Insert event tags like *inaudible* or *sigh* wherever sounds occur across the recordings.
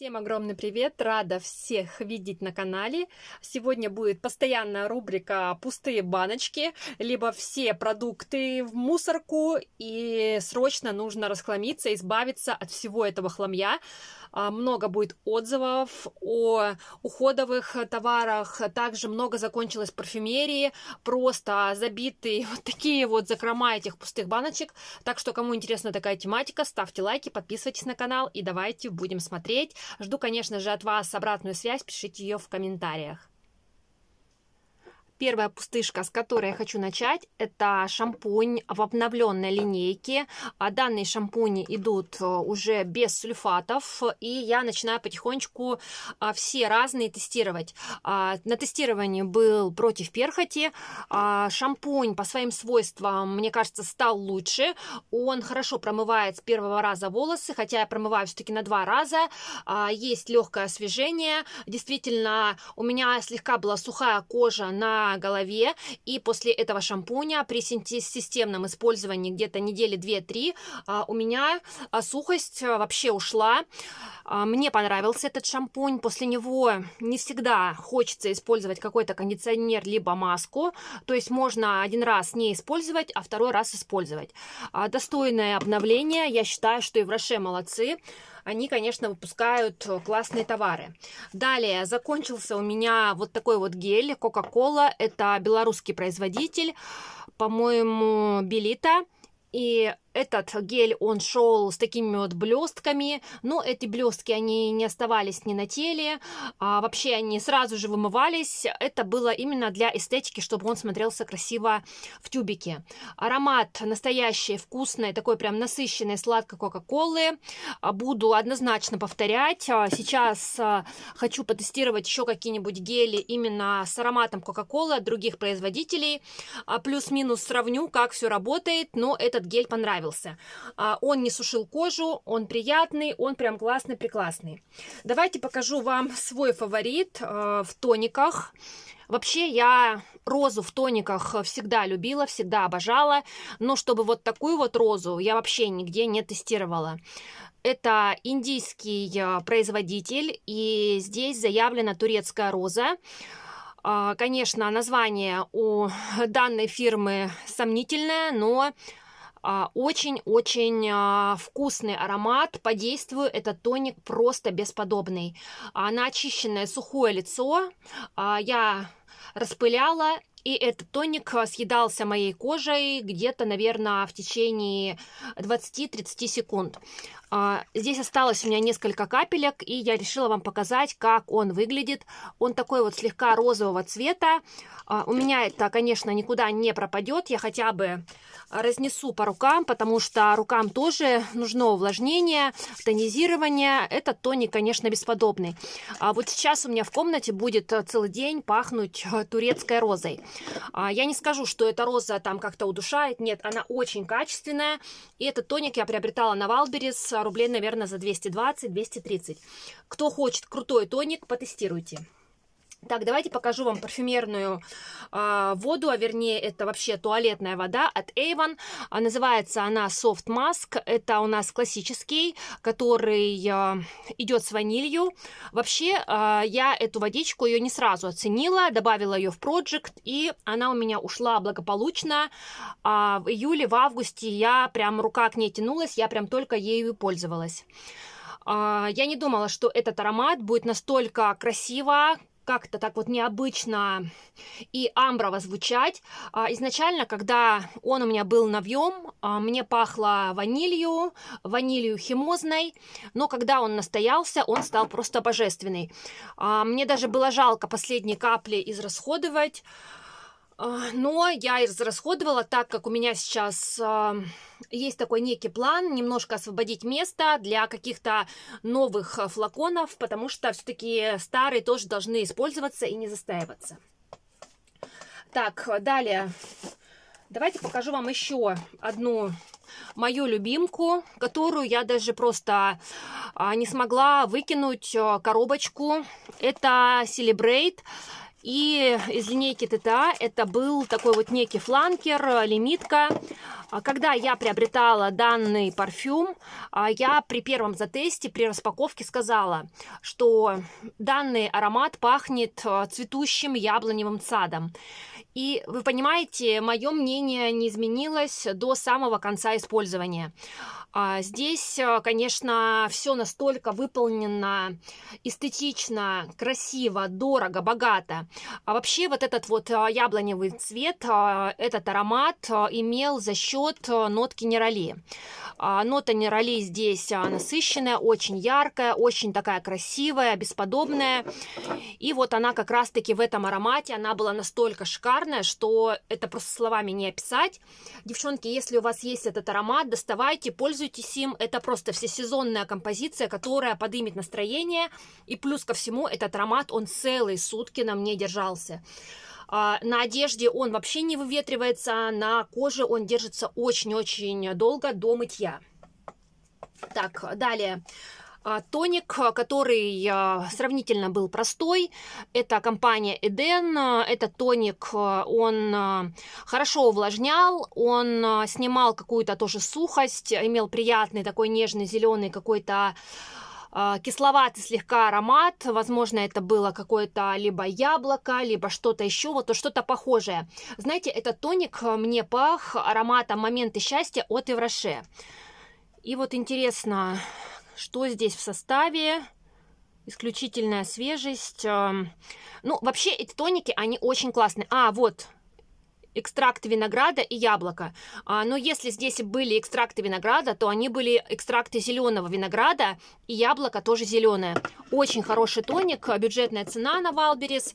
Всем огромный привет! Рада всех видеть на канале. Сегодня будет постоянная рубрика «Пустые баночки», либо все продукты в мусорку, и срочно нужно расхламиться, избавиться от всего этого хламья. А, много будет отзывов о уходовых товарах, также много закончилось парфюмерии, просто забитые *laughs* вот такие вот закрома этих пустых баночек. Так что, кому интересна такая тематика, ставьте лайки, подписывайтесь на канал и давайте будем смотреть. Жду, конечно же, от вас обратную связь, пишите ее в комментариях. Первая пустышка, с которой я хочу начать, это шампунь в обновленной линейке. А, данные шампуни идут э, уже без сульфатов, и я начинаю потихонечку а, все разные тестировать. А, на тестировании был против перхоти. Шампунь по своим свойствам, мне кажется, стал лучше. Он хорошо промывает с первого раза волосы, хотя я промываю все-таки на два раза. Есть легкое освежение. Действительно, у меня слегка была сухая кожа на голове, и после этого шампуня при системном использовании где-то недели 2-3 а, у меня а, сухость а, вообще ушла. Мне понравился этот шампунь, после него не всегда хочется использовать какой-то кондиционер либо маску, то есть можно один раз не использовать, а второй раз использовать. Достойное обновление, я считаю, что и в Роше молодцы они, конечно, выпускают э, классные товары. Далее закончился у меня вот такой вот гель Coca-Cola. Это белорусский производитель, по-моему, Белита. И этот гель, он шел с такими вот блестками, но эти блестки, они не оставались ни на теле, а вообще они сразу же вымывались. Это было именно для эстетики, чтобы он смотрелся красиво в тюбике. Аромат настоящий, вкусный, такой прям насыщенный, сладко Кока-Колы. А, буду однозначно повторять. А, сейчас а, хочу потестировать еще какие-нибудь гели именно с ароматом Кока-Колы от других производителей. Плюс-минус сравню, как все работает, но этот гель понравился понравился. А, он не сушил кожу, он приятный, он прям классный-преклассный. Давайте покажу вам свой фаворит э, в тониках. Вообще я розу в тониках всегда любила, всегда обожала, но чтобы вот такую вот розу я вообще нигде не тестировала. Это индийский э, производитель, и здесь заявлена турецкая роза. А, конечно, название у данной фирмы сомнительное, но а, очень-очень а, вкусный аромат. По действию этот тоник просто бесподобный. На очищенное сухое лицо а, я распыляла и этот тоник э, съедался моей кожей где-то, наверное, в течение 20-30 секунд. А, здесь осталось у меня несколько капелек, и я решила вам показать, как он выглядит. Он такой вот слегка розового цвета. А, у меня это, конечно, никуда не пропадет. Я хотя бы разнесу по рукам, потому что рукам тоже нужно увлажнение, тонизирование. Этот тоник, конечно, бесподобный. А Вот сейчас у меня в комнате будет э, целый день пахнуть э, турецкой розой. А, я не скажу, что эта роза там как-то удушает, нет, она очень качественная, и этот тоник я приобретала на Валберес а, рублей, наверное, за 220-230. Кто хочет крутой тоник, потестируйте. Так, давайте покажу вам парфюмерную э, воду, а вернее это вообще туалетная вода от Avon. А, называется она Soft Mask. Это у нас классический, который э, идет с ванилью. Вообще э, я эту водичку ее не сразу оценила, добавила ее в Project, и она у меня ушла благополучно. А в июле, в августе я прям рука к ней тянулась, я прям только ею пользовалась. Я не думала, что этот аромат будет настолько красиво, как-то так вот необычно и амброво звучать. А, изначально, когда он у меня был навьем, а, мне пахло ванилью, ванилью химозной, но когда он настоялся, он стал просто божественный. А, мне даже было жалко последние капли израсходовать, а, но я израсходовала, так как у меня сейчас э, есть такой некий план, немножко освободить место для каких-то новых а, флаконов, потому что все-таки старые тоже должны использоваться и не застаиваться. Так, далее. Давайте покажу вам еще одну мою любимку, которую я даже просто не смогла выкинуть коробочку. Это Celebrate. И из линейки ТТА это был такой вот некий фланкер, э, лимитка. А, когда я приобретала данный парфюм, а, я при первом затесте, при распаковке сказала, что данный аромат пахнет э, цветущим яблоневым садом. И вы понимаете, мое мнение не изменилось до самого конца использования. А, здесь, э, конечно, все настолько выполнено эстетично, красиво, дорого, богато, а вообще вот этот вот а, яблоневый цвет, а, этот аромат а, имел за счет нотки нероле. Нота нероле здесь насыщенная, очень яркая, очень такая красивая, бесподобная. И вот она как раз-таки в этом аромате, она была настолько шикарная, что это просто словами не описать. Девчонки, если у вас есть этот аромат, доставайте, пользуйтесь им. Это просто всесезонная композиция, которая поднимет настроение. И плюс ко всему, этот аромат, он целые сутки на мне держался. А, на одежде он вообще не выветривается, на коже он держится очень-очень долго до мытья. Так, далее. А, тоник, который а, сравнительно был простой, это компания Eden, это тоник, он хорошо увлажнял, он снимал какую-то тоже сухость, имел приятный такой нежный зеленый какой-то а, кисловатый слегка аромат, возможно, это было какое-то либо яблоко, либо что-то еще, вот что-то похожее. Знаете, этот тоник э, мне пах ароматом «Моменты счастья» от Евроше. И вот интересно, что здесь в составе? Исключительная свежесть. Эм. Ну, вообще, эти тоники, они очень классные. А, вот, экстракт винограда и яблоко. А, но если здесь были экстракты винограда, то они были экстракты зеленого винограда и яблоко тоже зеленое. Очень хороший тоник, бюджетная цена на Валберис.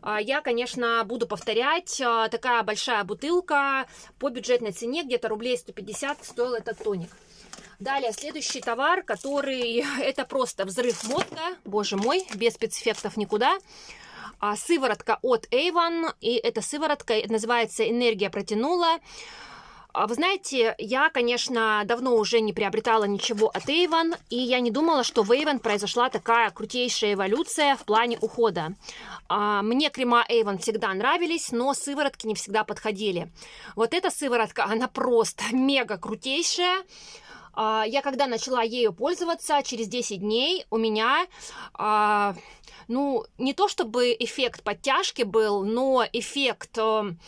А, я, конечно, буду повторять, а, такая большая бутылка по бюджетной цене, где-то рублей 150 стоил этот тоник. Далее, следующий товар, который... *laughs* Это просто взрыв мозга, боже мой, без спецэффектов никуда а, сыворотка от Avon, и эта сыворотка называется «Энергия протянула». А вы знаете, я, конечно, давно уже не приобретала ничего от Avon, и я не думала, что в Avon произошла такая крутейшая эволюция в плане ухода. А, мне крема Avon всегда нравились, но сыворотки не всегда подходили. Вот эта сыворотка, она просто *laughs* мега крутейшая. А, я когда начала ею пользоваться, через 10 дней у меня ну, не то чтобы эффект подтяжки был, но эффект эм,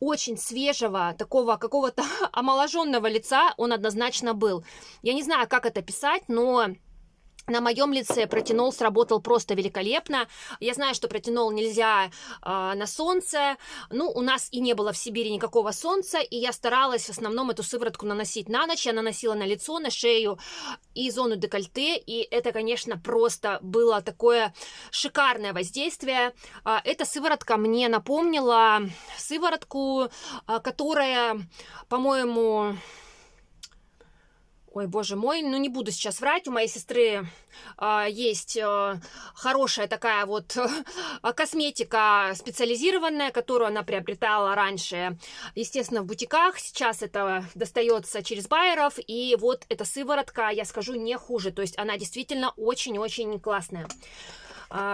очень свежего, такого какого-то *laughs* омоложенного лица он однозначно был. Я не знаю, как это писать, но на моем лице протянул сработал просто великолепно. Я знаю, что протянул нельзя э, на солнце. Ну, у нас и не было в Сибири никакого солнца, и я старалась в основном эту сыворотку наносить на ночь. Я наносила на лицо, на шею и зону декольте, и это, конечно, просто было такое шикарное воздействие. А, эта сыворотка мне напомнила сыворотку, а, которая, по-моему, Ой, боже мой, ну не буду сейчас врать, у моей сестры э, есть э, хорошая такая вот э, *laughs* косметика специализированная, которую она приобретала раньше, естественно, в бутиках. Сейчас это достается через байеров, и вот эта сыворотка, я скажу, не хуже. То есть она действительно очень-очень классная.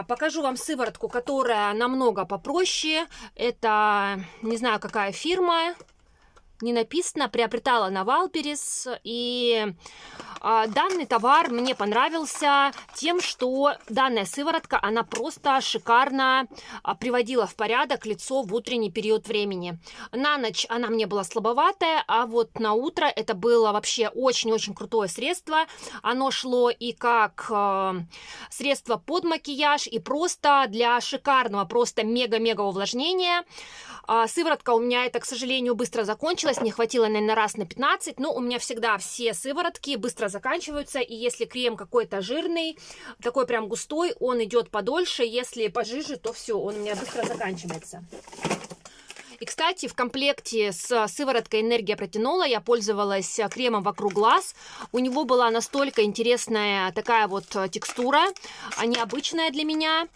Покажу вам сыворотку, которая намного попроще. Это, не знаю, какая фирма, не написано, а приобретала на Валперис и а, данный товар мне понравился тем, что данная сыворотка, она просто шикарно а, приводила в порядок лицо в утренний период времени. На ночь она мне была слабоватая, а вот на утро это было вообще очень-очень крутое средство. Оно шло и как а, средство под макияж, и просто для шикарного, просто мега-мега увлажнения. А, сыворотка у меня это, к сожалению, быстро закончилась, вылечилась, мне хватило, наверное, раз на 15, но ну, у меня всегда все сыворотки быстро заканчиваются, и если крем какой-то жирный, такой прям густой, он идет подольше, если пожиже, то все, он у меня быстро заканчивается. И, кстати, в комплекте с сывороткой «Энергия протянула» я пользовалась кремом вокруг глаз. У него была настолько интересная такая вот текстура, а необычная для меня.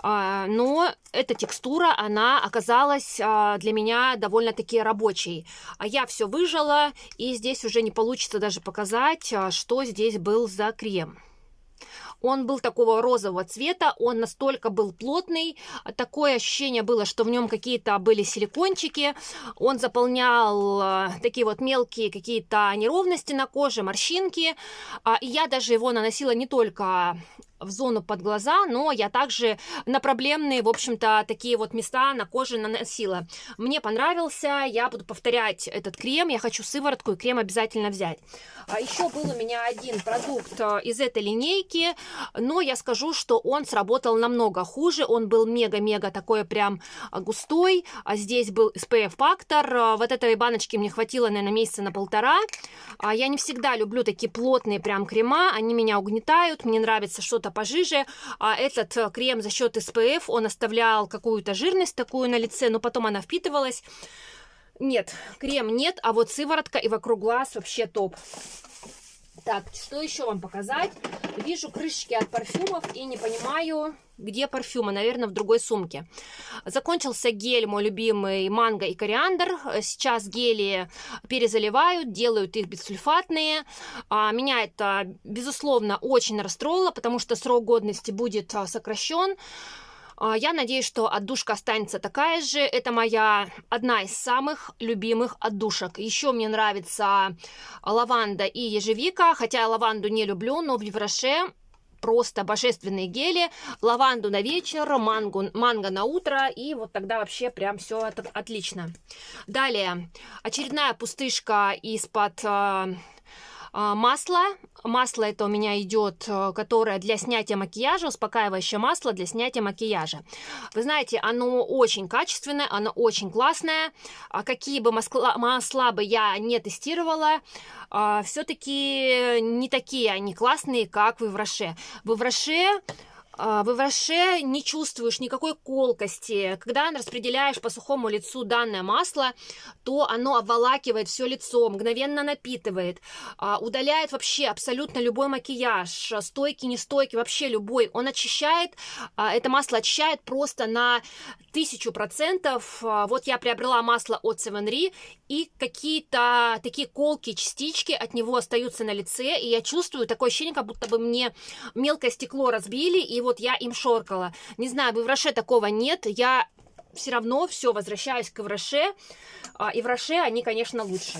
А, но эта текстура, она оказалась а, для меня довольно-таки рабочей. А я все выжила, и здесь уже не получится даже показать, а, что здесь был за крем. Он был такого розового цвета, он настолько был плотный, такое ощущение было, что в нем какие-то были силикончики, он заполнял такие вот мелкие какие-то неровности на коже, морщинки, и я даже его наносила не только в зону под глаза, но я также на проблемные, в общем-то, такие вот места на коже наносила. Мне понравился, я буду повторять этот крем, я хочу сыворотку и крем обязательно взять. А еще был у меня один продукт э, из этой линейки, но я скажу, что он сработал намного хуже, он был мега-мега такой прям густой, а здесь был SPF-фактор, э, вот этой баночки мне хватило, наверное, месяца на полтора. А Я не всегда люблю такие плотные прям крема, они меня угнетают, мне нравится что-то что-то пожиже. А этот э, крем за счет СПФ, он оставлял какую-то жирность такую на лице, но потом она впитывалась. Нет, крем нет, а вот сыворотка и вокруг глаз вообще топ. Так, что еще вам показать? Вижу крышечки от парфюмов и не понимаю, где парфюмы, наверное, в другой сумке. Закончился гель, мой любимый, манго и кориандр. Сейчас гели перезаливают, делают их бесульфатные. А, меня это, безусловно, очень расстроило, потому что срок годности будет а, сокращен. А, я надеюсь, что отдушка останется такая же. Это моя одна из самых любимых отдушек. Еще мне нравится лаванда и ежевика, хотя я лаванду не люблю, но в Евроше просто божественные гели, лаванду на вечер, мангу, манго на утро, и вот тогда вообще прям все от, отлично. Далее, очередная пустышка из-под э, а, масло. Масло это у меня идет, э, которое для снятия макияжа, успокаивающее масло для снятия макияжа. Вы знаете, оно очень качественное, оно очень классное. А какие бы масла, масла бы я не тестировала, а, все-таки не такие они классные, как в Ивраше. В Ивраше а, в Ивраше не чувствуешь никакой колкости. Когда распределяешь по сухому лицу данное масло, то оно обволакивает все лицо, мгновенно напитывает, а, удаляет вообще абсолютно любой макияж, стойкий, нестойкий, вообще любой. Он очищает, а, это масло очищает просто на тысячу процентов. Вот я приобрела масло от Севенри, и какие-то такие колки, частички от него остаются на лице, и я чувствую такое ощущение, как будто бы мне мелкое стекло разбили, и его вот я им шоркала. Не знаю, в Ивраше такого нет, я все равно все возвращаюсь к Ивраше, а, и Ивраше они, конечно, лучше.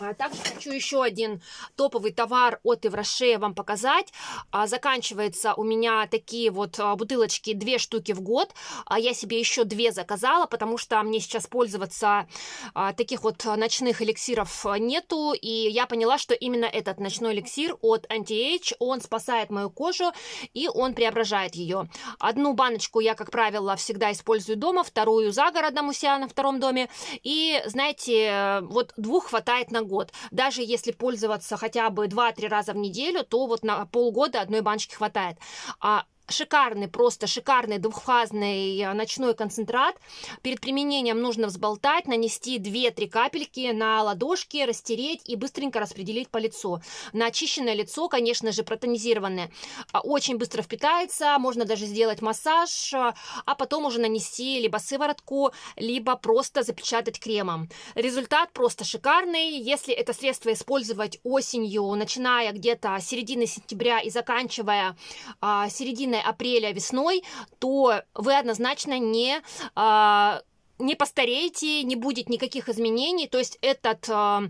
А также хочу еще один топовый товар от Еврошея вам показать. А, заканчивается у меня такие вот а, бутылочки, две штуки в год. А я себе еще две заказала, потому что мне сейчас пользоваться а, таких вот ночных эликсиров нету. И я поняла, что именно этот ночной эликсир от Anti-Age, он спасает мою кожу и он преображает ее. Одну баночку я, как правило, всегда использую дома, вторую за городом у себя на втором доме. И, знаете, э, вот двух хватает на год. Даже если пользоваться хотя бы 2-3 раза в неделю, то вот на полгода одной баночки хватает. А шикарный, просто шикарный двухфазный э, ночной концентрат. Перед применением нужно взболтать, нанести 2-3 капельки на ладошки, растереть и быстренько распределить по лицу. На очищенное лицо, конечно же, протонизированное. А, очень быстро впитается, можно даже сделать массаж, а, а потом уже нанести либо сыворотку, либо просто запечатать кремом. Результат просто шикарный. Если это средство использовать осенью, начиная где-то середины сентября и заканчивая а, серединой апреля, весной, то вы однозначно не а, не постареете, не будет никаких изменений, то есть этот э,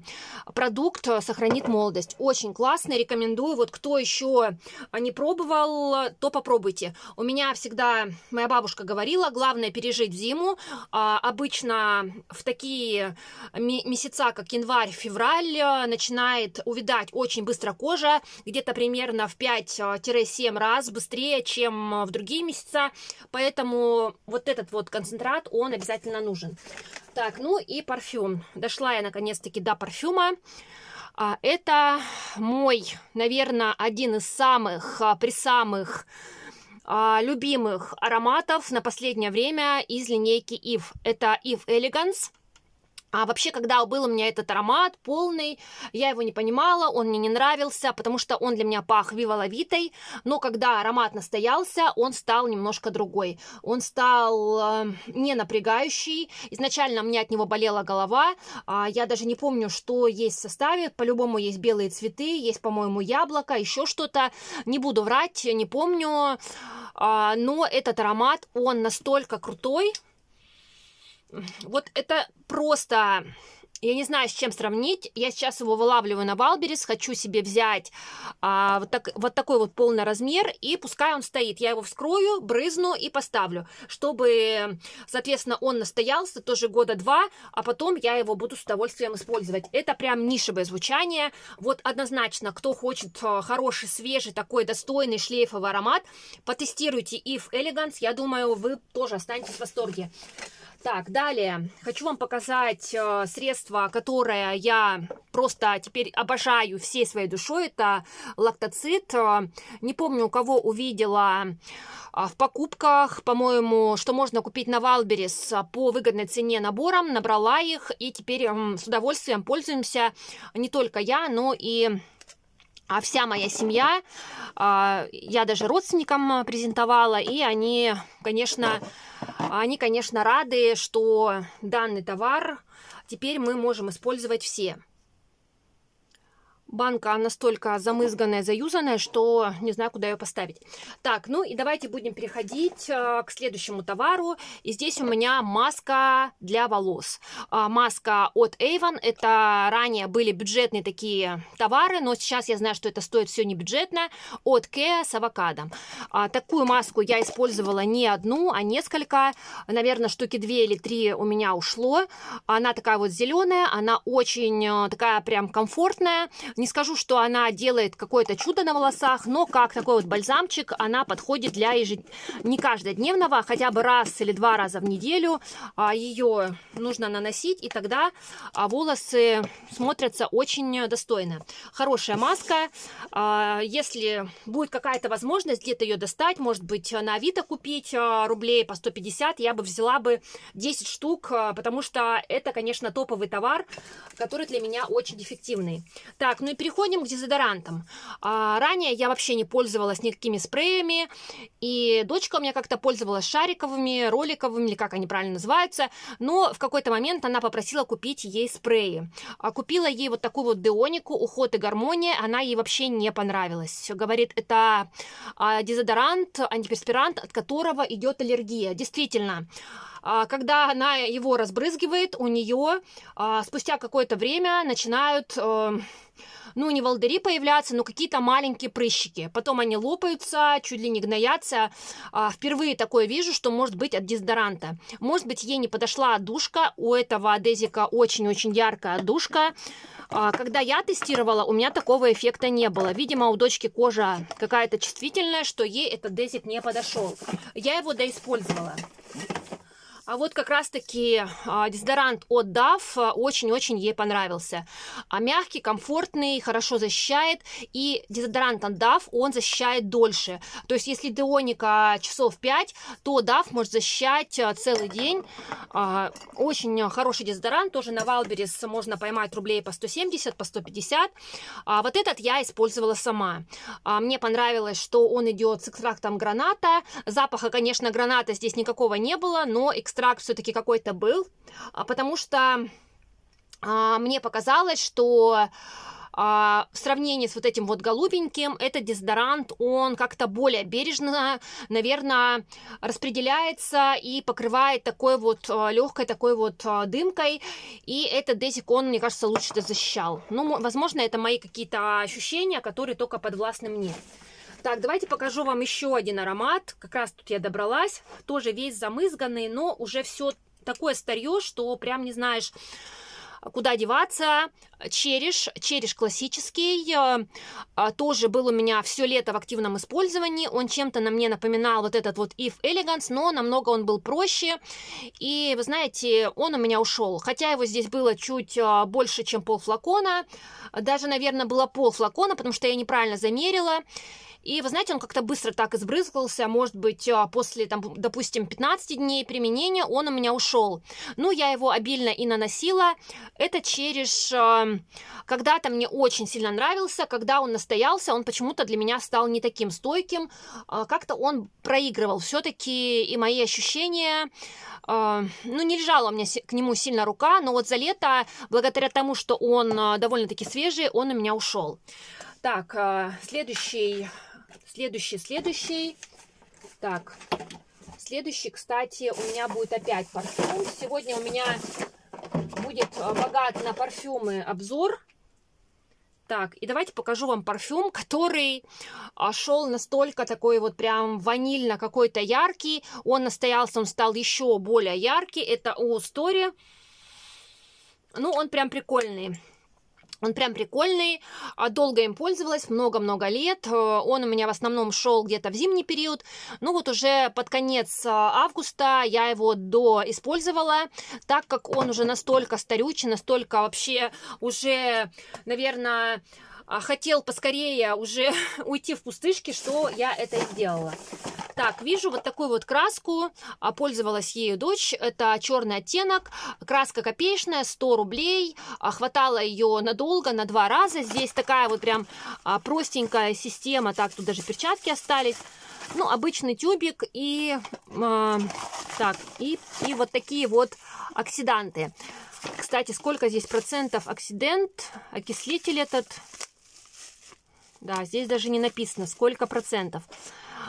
продукт а, сохранит молодость. Очень классно, рекомендую. Вот кто еще не пробовал, то попробуйте. У меня всегда моя бабушка говорила, главное пережить зиму. Э, обычно в такие месяца, как январь, февраль, начинает увидать очень быстро кожа, где-то примерно в 5-7 раз быстрее, чем в другие месяца. Поэтому вот этот вот концентрат, он обязательно сильно нужен. Так, ну и парфюм. Дошла я наконец-таки до парфюма. А, это мой, наверное, один из самых, а, при самых а, любимых ароматов на последнее время из линейки Ив. Это Ив Elegance. А вообще, когда был у меня этот аромат полный, я его не понимала, он мне не нравился, потому что он для меня пах виваловитой. но когда аромат настоялся, он стал немножко другой. Он стал э, не напрягающий, изначально мне от него болела голова, э, я даже не помню, что есть в составе, по-любому есть белые цветы, есть, по-моему, яблоко, еще что-то, не буду врать, не помню, э, но этот аромат, он настолько крутой, вот это просто я не знаю, с чем сравнить. Я сейчас его вылавливаю на Валберес, хочу себе взять а, вот, так, вот такой вот полный размер, и пускай он стоит. Я его вскрою, брызну и поставлю, чтобы, соответственно, он настоялся тоже года два, а потом я его буду с удовольствием использовать. Это прям нишевое звучание. Вот однозначно, кто хочет а, хороший, свежий, такой достойный шлейфовый аромат, потестируйте If Elegance. Я думаю, вы тоже останетесь в восторге. Так, далее. Хочу вам показать э, средство, которое я просто теперь обожаю всей своей душой. Это лактоцит. Э, не помню, у кого увидела а, в покупках, по-моему, что можно купить на Валберес а, по выгодной цене набором. Набрала их и теперь с удовольствием пользуемся не только я, но и а вся моя семья, а, я даже родственникам а, презентовала, и они, конечно, они, конечно, рады, что данный товар теперь мы можем использовать все банка настолько замызганная, заюзанная, что не знаю, куда ее поставить. Так, ну и давайте будем переходить э, к следующему товару. И здесь у меня маска для волос. Э, маска от Avon. Это ранее были бюджетные такие товары, но сейчас я знаю, что это стоит все не бюджетно. От Kea с авокадо. А, такую маску я использовала не одну, а несколько. Наверное, штуки две или три у меня ушло. Она такая вот зеленая, она очень э, такая прям комфортная не скажу, что она делает какое-то чудо на волосах, но как такой вот бальзамчик она подходит для ежед... не каждодневного, а хотя бы раз или два раза в неделю а, ее нужно наносить, и тогда а, волосы смотрятся очень достойно. Хорошая маска, а, если будет какая-то возможность где-то ее достать, может быть на Авито купить рублей по 150, я бы взяла бы 10 штук, потому что это, конечно, топовый товар, который для меня очень эффективный. Так, ну ну и переходим к дезодорантам. А, ранее я вообще не пользовалась никакими спреями, и дочка у меня как-то пользовалась шариковыми, роликовыми, или как они правильно называются, но в какой-то момент она попросила купить ей спреи. А купила ей вот такую вот деонику «Уход и гармония», она ей вообще не понравилась. Говорит, это а, дезодорант, антиперспирант, от которого идет аллергия. Действительно, а, когда она его разбрызгивает, у нее а, спустя какое-то время начинают э, ну, не волдыри появляться, но какие-то маленькие прыщики. Потом они лопаются, чуть ли не гноятся. А, впервые такое вижу, что может быть от дезодоранта. Может быть, ей не подошла отдушка. У этого адезика очень-очень яркая отдушка. А, когда я тестировала, у меня такого эффекта не было. Видимо, у дочки кожа какая-то чувствительная, что ей этот дезик не подошел. Я его доиспользовала. А вот как раз-таки а, дезодорант от DAF а, очень-очень ей понравился. А мягкий, комфортный, хорошо защищает. И дезодорант от DAF, он защищает дольше. То есть, если Деоника часов 5, то DAF может защищать а, целый день. Очень хороший дезодорант. Тоже на Валберес можно поймать рублей по 170, по 150. А вот этот я использовала сама. А мне понравилось, что он идет с экстрактом граната. Запаха, конечно, граната здесь никакого не было, но экстракт абстракт все-таки какой-то был, а, потому что а, мне показалось, что а, в сравнении с вот этим вот голубеньким, этот дезодорант, он как-то более бережно, наверное, распределяется и покрывает такой вот легкой такой вот дымкой, и этот дезик, он, мне кажется, лучше защищал. Ну, возможно, это мои какие-то ощущения, которые только подвластны мне. Так, давайте покажу вам еще один аромат. Как раз тут я добралась. Тоже весь замызганный, но уже все такое старье, что прям не знаешь, куда деваться. Череш, череш классический, э, а, тоже был у меня все лето в активном использовании, он чем-то на мне напоминал вот этот вот If Elegance, но намного он был проще, и вы знаете, он у меня ушел, хотя его здесь было чуть э, больше, чем пол флакона, даже, наверное, было пол флакона, потому что я неправильно замерила, и, вы знаете, он как-то быстро так избрызгался, может быть, а, после, там, допустим, 15 дней применения он у меня ушел. Ну, я его обильно и наносила. Это через, а, когда-то мне очень сильно нравился, когда он настоялся, он почему-то для меня стал не таким стойким, а, как-то он проигрывал все-таки и мои ощущения, ну, не лежала у меня к нему сильно рука, но вот за лето, благодаря тому, что он довольно-таки свежий, он у меня ушел. Так, следующий следующий, следующий. Так, следующий, кстати, у меня будет опять парфюм. Сегодня у меня будет а, богат на парфюмы обзор. Так, и давайте покажу вам парфюм, который а, шел настолько такой вот прям ванильно какой-то яркий. Он настоялся, он стал еще более яркий. Это у Story Ну, он прям прикольный. Он прям прикольный, а, долго им пользовалась, много-много лет. Э, он у меня в основном шел где-то в зимний период. Ну вот уже под конец э, августа я его доиспользовала, так как он уже настолько старючий, настолько вообще уже, наверное, а хотел поскорее уже *laughs* уйти в пустышки, что я это и сделала. Так, вижу вот такую вот краску, а пользовалась ею дочь, это черный оттенок, краска копеечная, 100 рублей, а хватало ее надолго, на два раза, здесь такая вот прям простенькая система, так, тут даже перчатки остались, ну, обычный тюбик и, э, так, и, и вот такие вот оксиданты. Кстати, сколько здесь процентов оксидент, окислитель этот, да, здесь даже не написано, сколько процентов.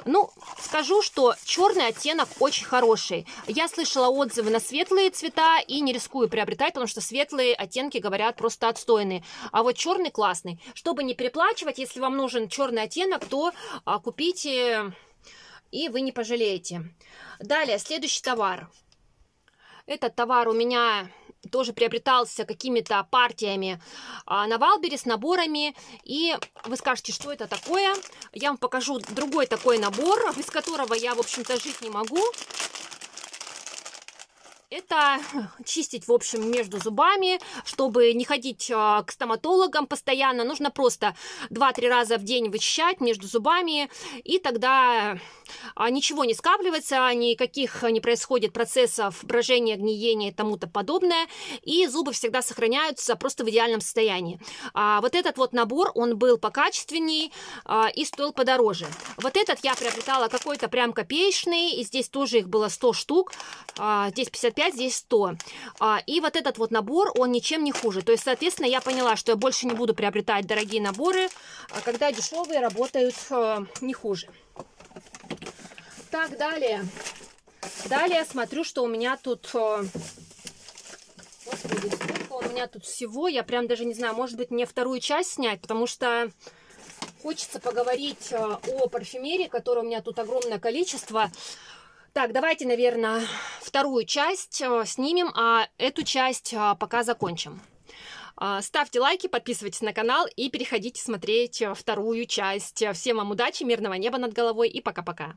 Ну, скажу, что черный оттенок очень хороший. Я слышала отзывы на светлые цвета и не рискую приобретать, потому что светлые оттенки, говорят, просто отстойные. А вот черный классный. Чтобы не переплачивать, если вам нужен черный оттенок, то а, купите и вы не пожалеете. Далее, следующий товар. Этот товар у меня тоже приобретался какими-то партиями а, на Валбере с наборами. И вы скажете, что это такое. Я вам покажу другой такой набор, без которого я, в общем-то, жить не могу. Это *laughs* чистить, в общем, между зубами, чтобы не ходить а, к стоматологам постоянно. Нужно просто 2-3 раза в день вычищать между зубами, и тогда а, ничего не скапливается, никаких не происходит процессов брожения, гниения и тому-то подобное, и зубы всегда сохраняются просто в идеальном состоянии. А, вот этот вот набор, он был покачественней а, и стоил подороже. Вот этот я приобретала какой-то прям копеечный, и здесь тоже их было 100 штук, здесь 55 105, здесь 100. А, и вот этот вот набор, он ничем не хуже. То есть, соответственно, я поняла, что я больше не буду приобретать дорогие наборы, а когда дешевые работают а, не хуже. Так, далее. Далее смотрю, что у меня тут... А, господи, сколько у меня тут всего. Я прям даже не знаю, может быть, мне вторую часть снять, потому что хочется поговорить э, о парфюмерии, которой у меня тут огромное количество. Так, давайте, наверное, вторую часть э, снимем, а эту часть э, пока закончим. Э, ставьте лайки, подписывайтесь на канал и переходите смотреть вторую часть. Всем вам удачи, мирного неба над головой и пока-пока.